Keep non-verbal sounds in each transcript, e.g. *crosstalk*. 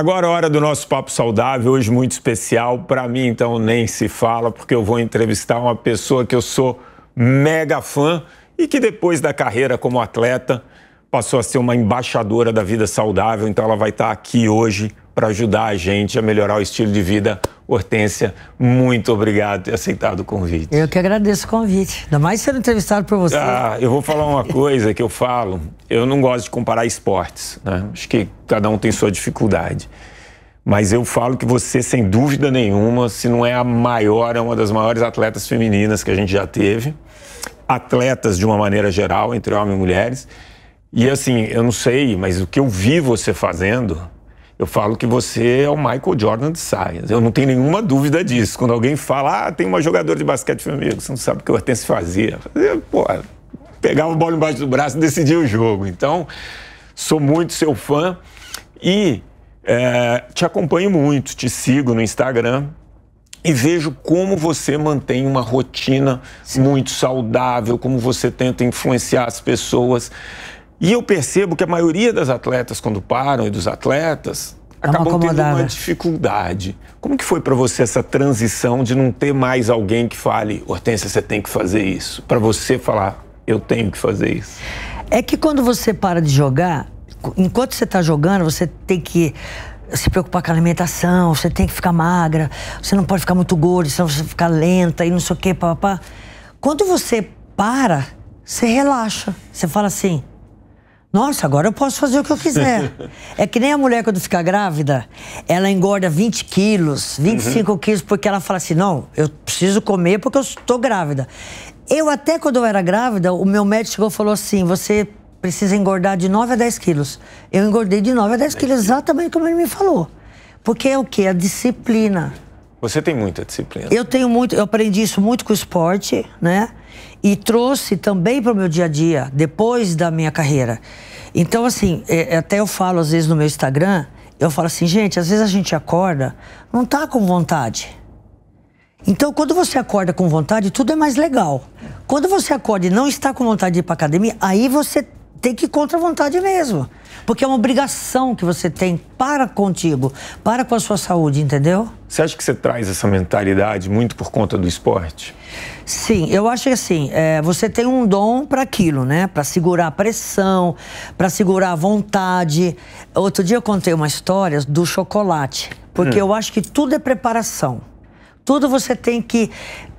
Agora é hora do nosso papo saudável, hoje muito especial. Para mim, então, nem se fala, porque eu vou entrevistar uma pessoa que eu sou mega fã e que depois da carreira como atleta passou a ser uma embaixadora da vida saudável, então ela vai estar tá aqui hoje para ajudar a gente a melhorar o estilo de vida. Hortência, muito obrigado por ter aceitado o convite. Eu que agradeço o convite, ainda mais sendo entrevistado por você. Ah, eu vou falar uma coisa que eu falo, eu não gosto de comparar esportes, né? acho que cada um tem sua dificuldade. Mas eu falo que você, sem dúvida nenhuma, se não é a maior, é uma das maiores atletas femininas que a gente já teve. Atletas de uma maneira geral, entre homens e mulheres. E assim, eu não sei, mas o que eu vi você fazendo, eu falo que você é o Michael Jordan de saias. Eu não tenho nenhuma dúvida disso. Quando alguém fala, ah, tem uma jogadora de basquete feminino, você não sabe o que o Hortense fazia. Eu, pô, pegava a bola embaixo do braço e decidia o jogo. Então, sou muito seu fã e é, te acompanho muito, te sigo no Instagram e vejo como você mantém uma rotina Sim. muito saudável, como você tenta influenciar as pessoas. E eu percebo que a maioria das atletas, quando param, e dos atletas, acabam uma tendo uma dificuldade. Como que foi para você essa transição de não ter mais alguém que fale, Hortência, você tem que fazer isso? Para você falar, eu tenho que fazer isso. É que quando você para de jogar, enquanto você está jogando, você tem que se preocupar com a alimentação, você tem que ficar magra, você não pode ficar muito gordo, senão você ficar lenta e não sei o quê, papá. Quando você para, você relaxa. Você fala assim, nossa, agora eu posso fazer o que eu quiser. *laughs* é que nem a mulher quando fica grávida, ela engorda 20 quilos, 25 uhum. quilos, porque ela fala assim: não, eu preciso comer porque eu estou grávida. Eu até quando eu era grávida, o meu médico chegou e falou assim: você precisa engordar de 9 a 10 quilos. Eu engordei de 9 a 10 quilos, exatamente como ele me falou. Porque é o quê? A disciplina. Você tem muita disciplina. Eu tenho muito, eu aprendi isso muito com o esporte, né? e trouxe também para o meu dia a dia, depois da minha carreira. Então, assim, é, é, até eu falo às vezes no meu Instagram, eu falo assim, gente, às vezes a gente acorda, não tá com vontade. Então, quando você acorda com vontade, tudo é mais legal. Quando você acorda e não está com vontade de ir para academia, aí você tem que ir contra a vontade mesmo. Porque é uma obrigação que você tem para contigo, para com a sua saúde, entendeu? Você acha que você traz essa mentalidade muito por conta do esporte? Sim, eu acho que assim, é, você tem um dom para aquilo, né? Para segurar a pressão, para segurar a vontade. Outro dia eu contei uma história do chocolate, porque hum. eu acho que tudo é preparação. Tudo você tem que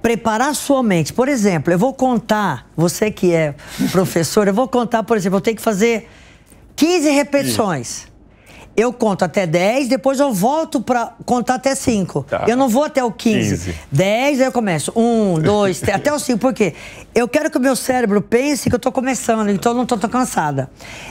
preparar sua mente. Por exemplo, eu vou contar, você que é professor, eu vou contar, por exemplo, eu tenho que fazer 15 repetições. Hum eu conto até 10, depois eu volto para contar até 5. Tá. Eu não vou até o 15. 10, aí eu começo. 1, 2, *laughs* até o 5. Por quê? Eu quero que o meu cérebro pense que eu estou começando, então eu não estou cansada.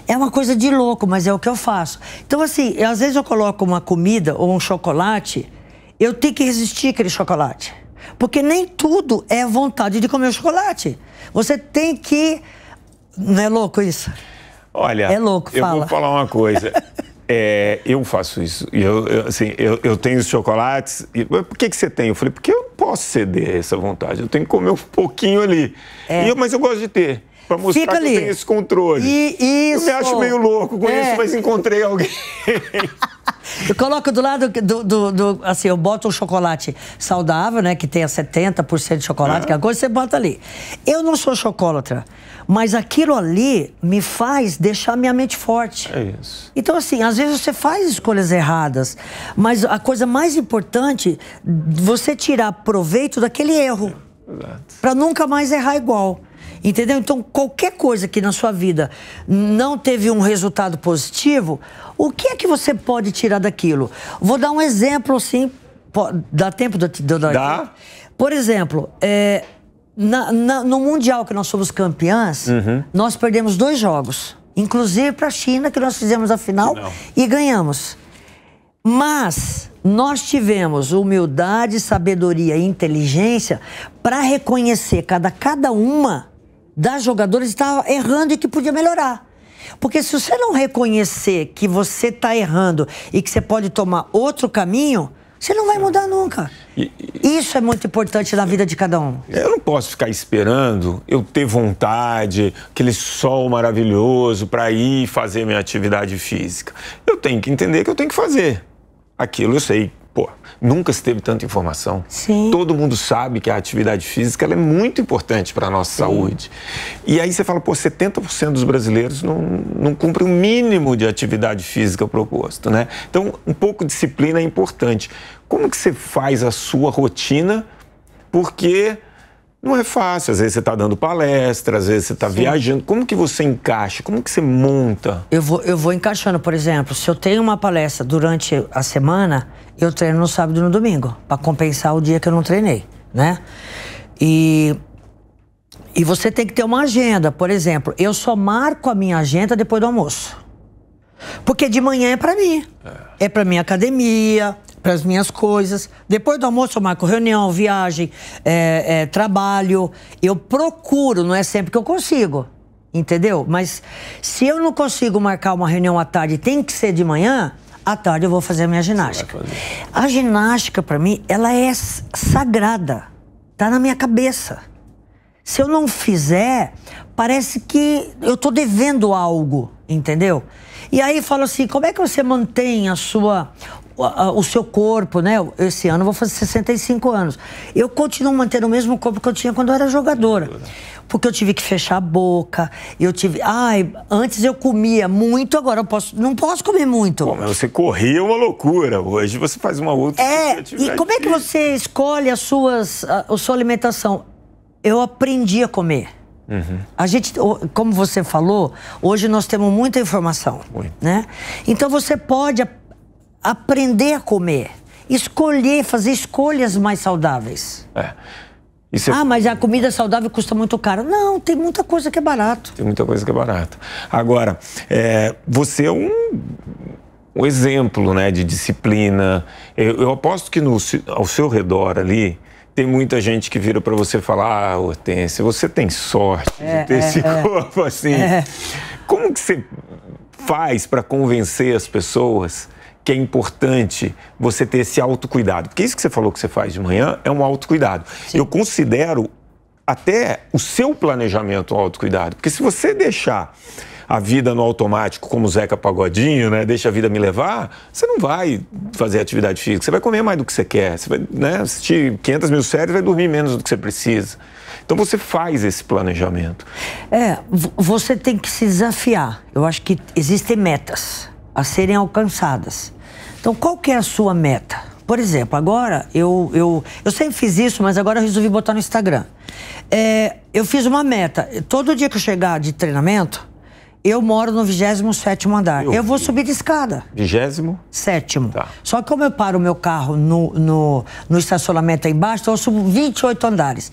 É uma coisa de louco, mas é o que eu faço. Então, assim, eu, às vezes eu coloco uma comida ou um chocolate, eu tenho que resistir aquele chocolate. Porque nem tudo é vontade de comer o chocolate. Você tem que. Não é louco isso? Olha, é louco, eu fala. vou falar uma coisa. *laughs* É, eu faço isso. Eu, eu, assim, eu, eu tenho os chocolates. E, por que, que você tem? Eu falei, porque eu não posso ceder a essa vontade. Eu tenho que comer um pouquinho ali. É. Eu, mas eu gosto de ter. Pra mostrar Fica que ali. tem esse controle. E, isso. Eu me acho meio louco com é. isso, mas encontrei alguém. *laughs* Eu coloco do lado do, do, do, Assim, eu boto um chocolate saudável, né? Que tenha 70% de chocolate, é. que é a coisa, você bota ali. Eu não sou chocólatra, mas aquilo ali me faz deixar minha mente forte. É isso. Então, assim, às vezes você faz escolhas erradas, mas a coisa mais importante, você tirar proveito daquele erro. É. Para nunca mais errar igual. Entendeu? Então, qualquer coisa que na sua vida não teve um resultado positivo, o que é que você pode tirar daquilo? Vou dar um exemplo assim. Dá tempo de eu dar? Dá. Por exemplo, é, na, na, no Mundial que nós somos campeãs, uhum. nós perdemos dois jogos. Inclusive para a China, que nós fizemos a final Não. e ganhamos. Mas nós tivemos humildade, sabedoria e inteligência para reconhecer cada, cada uma das jogadoras estava errando e que podia melhorar. Porque se você não reconhecer que você está errando e que você pode tomar outro caminho, você não vai mudar nunca. E, e, Isso é muito importante na vida de cada um. Eu não posso ficar esperando eu ter vontade, aquele sol maravilhoso para ir fazer minha atividade física. Eu tenho que entender que eu tenho que fazer. Aquilo eu sei nunca se teve tanta informação. Sim. Todo mundo sabe que a atividade física é muito importante para a nossa Sim. saúde. E aí você fala, pô, 70% dos brasileiros não, não cumprem o mínimo de atividade física proposto, né? Então, um pouco de disciplina é importante. Como que você faz a sua rotina? Porque não é fácil. Às vezes você está dando palestra, às vezes você está viajando. Como que você encaixa? Como que você monta? Eu vou, eu vou encaixando, por exemplo, se eu tenho uma palestra durante a semana, eu treino no sábado e no domingo, para compensar o dia que eu não treinei, né? E, e você tem que ter uma agenda. Por exemplo, eu só marco a minha agenda depois do almoço. Porque de manhã é para mim. É, é para minha academia, para as minhas coisas. Depois do almoço eu marco reunião, viagem, é, é, trabalho. Eu procuro, não é sempre que eu consigo, entendeu? Mas se eu não consigo marcar uma reunião à tarde, tem que ser de manhã. À tarde eu vou fazer a minha ginástica. A ginástica para mim, ela é sagrada. Tá na minha cabeça. Se eu não fizer, parece que eu tô devendo algo, entendeu? E aí fala assim, como é que você mantém a sua o seu corpo, né? Esse ano eu vou fazer 65 anos. Eu continuo mantendo o mesmo corpo que eu tinha quando eu era jogadora. Porque eu tive que fechar a boca, eu tive. Ai, antes eu comia muito, agora eu posso. Não posso comer muito. Bom, mas você corria é uma loucura. Hoje você faz uma outra. É, e como é que você escolhe as suas, a, a sua alimentação? Eu aprendi a comer. Uhum. A gente, como você falou, hoje nós temos muita informação, Muito. né? Então você pode aprender a comer, escolher, fazer escolhas mais saudáveis. É. Ah, mas a comida saudável custa muito caro. Não, tem muita coisa que é barato. Tem muita coisa que é barato. Agora, é, você é um, um, exemplo né, de disciplina. Eu, eu aposto que no, ao seu redor ali, tem muita gente que vira para você falar, ah, Hortência, você tem sorte é, de ter é, esse é. corpo assim. É. Como que você faz para convencer as pessoas que é importante você ter esse autocuidado. Porque isso que você falou que você faz de manhã é um autocuidado. Sim. Eu considero até o seu planejamento um autocuidado. Porque se você deixar a vida no automático, como o Zeca Pagodinho, né? Deixa a vida me levar, você não vai fazer atividade física, você vai comer mais do que você quer, você vai né, assistir 500 mil séries, vai dormir menos do que você precisa. Então você faz esse planejamento. É, você tem que se desafiar. Eu acho que existem metas a serem alcançadas. Então, qual que é a sua meta? Por exemplo, agora eu, eu, eu sempre fiz isso, mas agora eu resolvi botar no Instagram. É, eu fiz uma meta. Todo dia que eu chegar de treinamento, eu moro no 27 andar. Eu, eu vou subir de escada. 27? Sétimo. Tá. Só que como eu paro o meu carro no, no, no estacionamento aí embaixo, então eu subo 28 andares.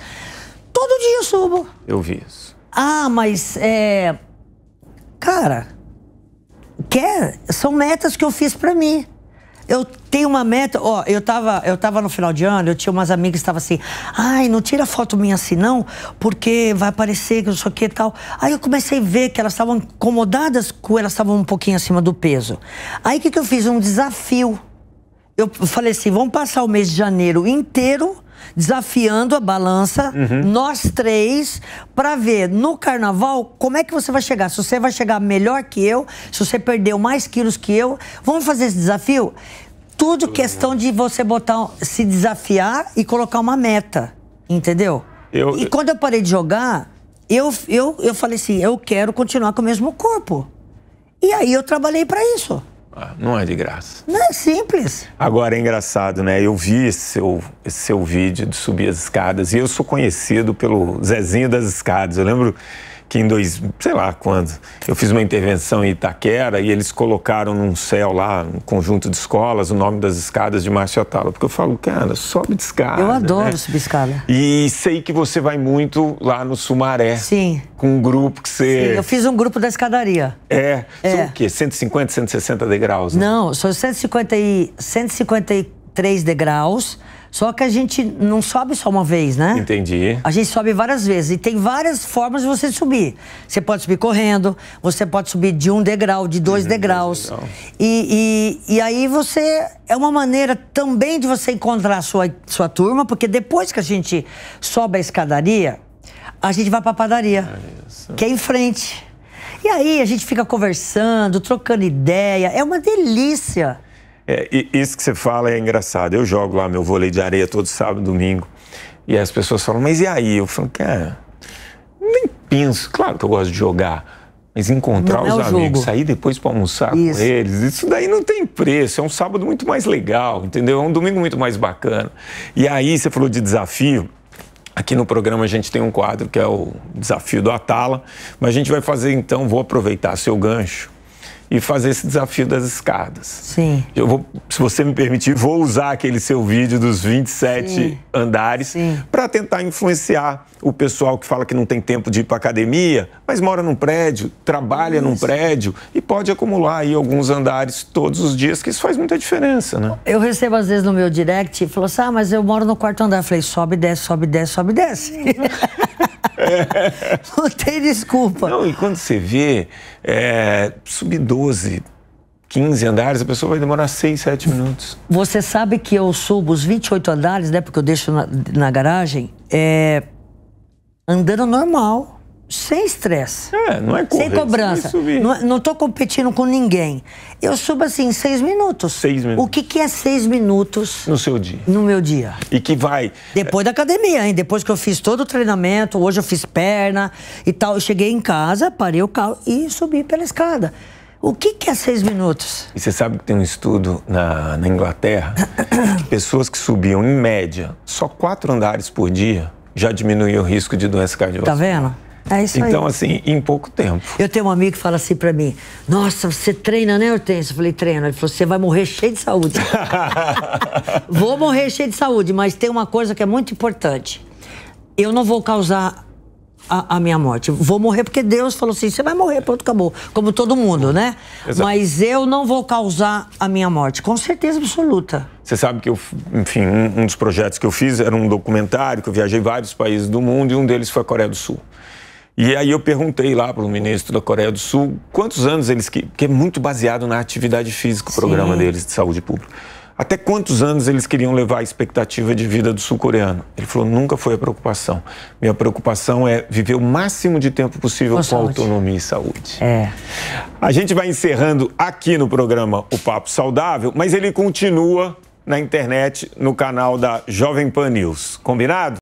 Todo dia eu subo. Eu vi isso. Ah, mas é. Cara, quer, são metas que eu fiz para mim. Eu tenho uma meta, ó, eu tava, eu tava no final de ano, eu tinha umas amigas que estavam assim, ai, não tira foto minha assim não, porque vai aparecer que não sei o que e tal. Aí eu comecei a ver que elas estavam incomodadas com elas estavam um pouquinho acima do peso. Aí o que, que eu fiz? Um desafio. Eu falei assim, vamos passar o mês de janeiro inteiro desafiando a balança, uhum. nós três, para ver no carnaval como é que você vai chegar. Se você vai chegar melhor que eu, se você perdeu mais quilos que eu, vamos fazer esse desafio? Tudo, questão de você botar, se desafiar e colocar uma meta, entendeu? Eu, e quando eu parei de jogar, eu, eu, eu falei assim, eu quero continuar com o mesmo corpo. E aí eu trabalhei para isso. Ah, não é de graça. Não, é simples. Agora é engraçado, né? Eu vi esse seu, esse seu vídeo de subir as escadas e eu sou conhecido pelo Zezinho das Escadas. Eu lembro que em dois, sei lá quando, eu fiz uma intervenção em Itaquera e eles colocaram num céu lá, um conjunto de escolas, o nome das escadas de Márcio Atala. Porque eu falo, cara, sobe de escada. Eu né? adoro né? subir escada. E sei que você vai muito lá no Sumaré. Sim. Com um grupo que você. Sim, eu fiz um grupo da escadaria. É. é. São o quê? 150, 160 degraus? Né? Não, são 150 e, 153 degraus só que a gente não sobe só uma vez, né? Entendi. A gente sobe várias vezes. E tem várias formas de você subir. Você pode subir correndo, você pode subir de um degrau, de dois uhum, degraus. e, e, e, aí você. É uma maneira também de você encontrar a sua, sua turma, porque depois que a gente sobe a escadaria, a gente vai pra padaria, é que é em frente. E aí a gente fica conversando, trocando ideia. É uma delícia. É, isso que você fala é engraçado. Eu jogo lá meu vôlei de areia todo sábado, domingo. E as pessoas falam, mas e aí? Eu falo, cara, nem penso. Claro que eu gosto de jogar. Mas encontrar não é os é amigos, jogo. sair depois para almoçar isso. com eles, isso daí não tem preço. É um sábado muito mais legal, entendeu? É um domingo muito mais bacana. E aí, você falou de desafio. Aqui no programa a gente tem um quadro que é o Desafio do Atala, mas a gente vai fazer então, vou aproveitar seu gancho e fazer esse desafio das escadas. Sim. Eu vou, se você me permitir, vou usar aquele seu vídeo dos 27 Sim. andares para tentar influenciar o pessoal que fala que não tem tempo de ir para academia, mas mora num prédio, trabalha isso. num prédio e pode acumular aí alguns andares todos os dias, que isso faz muita diferença, né? Eu recebo às vezes no meu direct e falo assim: "Ah, mas eu moro no quarto andar". Eu falei: "Sobe, desce, sobe, desce, sobe, desce". É. *laughs* *laughs* Não tem desculpa. Não, e quando você vê, é, subir 12, 15 andares, a pessoa vai demorar 6, 7 minutos. Você sabe que eu subo os 28 andares, né? Porque eu deixo na, na garagem, é, andando normal sem estresse. É, não é correr, Sem cobrança. Não estou é, competindo com ninguém. Eu subo assim, seis minutos. Seis minutos. O que, que é seis minutos? No seu dia. No meu dia. E que vai. Depois da academia, hein? Depois que eu fiz todo o treinamento, hoje eu fiz perna e tal. Eu cheguei em casa, parei o carro e subi pela escada. O que, que é seis minutos? E você sabe que tem um estudo na, na Inglaterra que *coughs* pessoas que subiam, em média, só quatro andares por dia já diminuíam o risco de doença tá cardiovascular. Tá vendo? É isso então, aí. assim, em pouco tempo. Eu tenho um amigo que fala assim para mim: Nossa, você treina, né, Hortência? Eu falei: Treina. Ele falou: Você vai morrer cheio de saúde. *laughs* vou morrer cheio de saúde, mas tem uma coisa que é muito importante. Eu não vou causar a, a, minha morte. Vou morrer porque Deus falou assim: você vai morrer, pronto, acabou. Como todo mundo, né? Exato. Mas eu não vou causar a minha morte, com certeza absoluta. Você sabe que eu, enfim, um, um, dos projetos que eu fiz era um documentário que eu viajei vários países do mundo e um deles foi a Coreia do Sul. E aí eu perguntei lá para o ministro da Coreia do Sul quantos anos eles... Que, porque é muito baseado na atividade física o Sim. programa deles de saúde pública. Até quantos anos eles queriam levar a expectativa de vida do sul-coreano? Ele falou, nunca foi a preocupação. Minha preocupação é viver o máximo de tempo possível com, com autonomia e saúde. É. A gente vai encerrando aqui no programa O Papo Saudável, mas ele continua na internet, no canal da Jovem Pan News. Combinado?